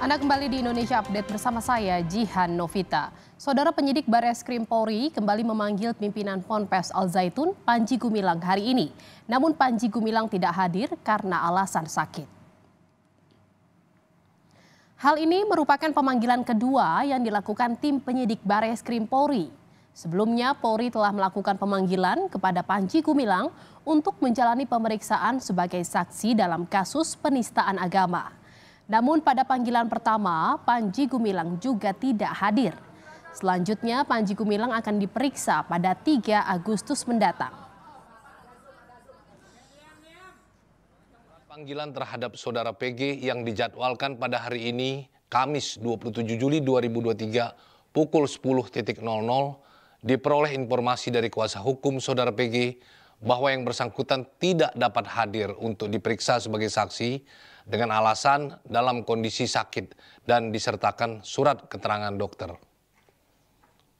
Anda kembali di Indonesia Update bersama saya, Jihan Novita. Saudara penyidik Bares Krim Polri kembali memanggil pimpinan Ponpes Al Zaitun, Panji Gumilang hari ini. Namun Panji Gumilang tidak hadir karena alasan sakit. Hal ini merupakan pemanggilan kedua yang dilakukan tim penyidik Bares Krim Polri. Sebelumnya Polri telah melakukan pemanggilan kepada Panji Gumilang untuk menjalani pemeriksaan sebagai saksi dalam kasus penistaan agama. Namun pada panggilan pertama, Panji Gumilang juga tidak hadir. Selanjutnya, Panji Gumilang akan diperiksa pada 3 Agustus mendatang. Panggilan terhadap saudara PG yang dijadwalkan pada hari ini, Kamis 27 Juli 2023 pukul 10.00 diperoleh informasi dari kuasa hukum saudara PG bahwa yang bersangkutan tidak dapat hadir untuk diperiksa sebagai saksi dengan alasan dalam kondisi sakit dan disertakan surat keterangan dokter.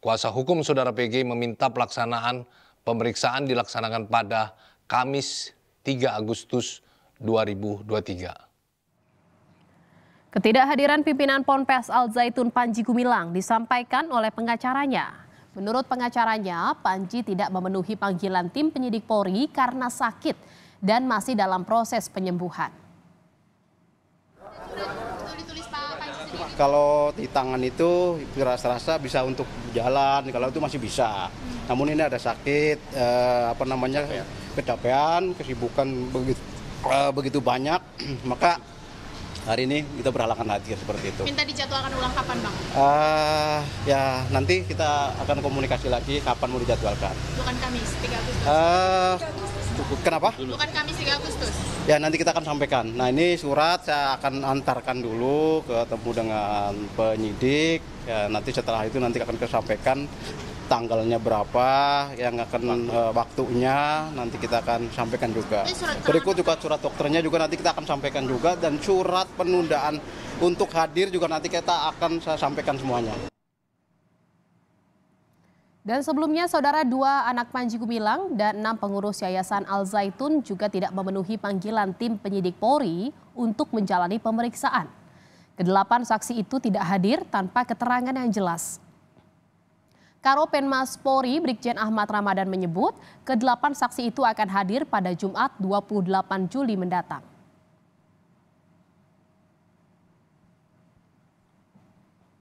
Kuasa hukum Saudara PG meminta pelaksanaan pemeriksaan dilaksanakan pada Kamis 3 Agustus 2023. Ketidakhadiran pimpinan Ponpes Al Zaitun Panji Gumilang disampaikan oleh pengacaranya. Menurut pengacaranya, Panji tidak memenuhi panggilan tim penyidik Polri karena sakit dan masih dalam proses penyembuhan. Kalau di tangan itu rasa-rasa bisa untuk jalan, kalau itu masih bisa. Namun ini ada sakit, eh, apa namanya, kecapean, kesibukan begitu, eh, begitu banyak, maka hari ini kita berhalangan hadir seperti itu. Minta dijadwalkan ulang kapan bang? Uh, ya nanti kita akan komunikasi lagi kapan mau dijadwalkan. Bukan Kamis 3 Agustus. Uh, Kenapa? Bukan Kamis 3 Agustus. Ya nanti kita akan sampaikan. Nah ini surat saya akan antarkan dulu ketemu dengan penyidik. Ya, nanti setelah itu nanti akan kita sampaikan tanggalnya berapa, yang akan uh, waktunya nanti kita akan sampaikan juga. Berikut juga surat dokternya juga nanti kita akan sampaikan juga dan surat penundaan untuk hadir juga nanti kita akan saya sampaikan semuanya. Dan sebelumnya, saudara dua anak Panji Gumilang dan enam pengurus Yayasan Al Zaitun juga tidak memenuhi panggilan tim penyidik Polri untuk menjalani pemeriksaan. Kedelapan saksi itu tidak hadir tanpa keterangan yang jelas. Karopenmas Polri Brigjen Ahmad Ramadan menyebut, kedelapan saksi itu akan hadir pada Jumat 28 Juli mendatang.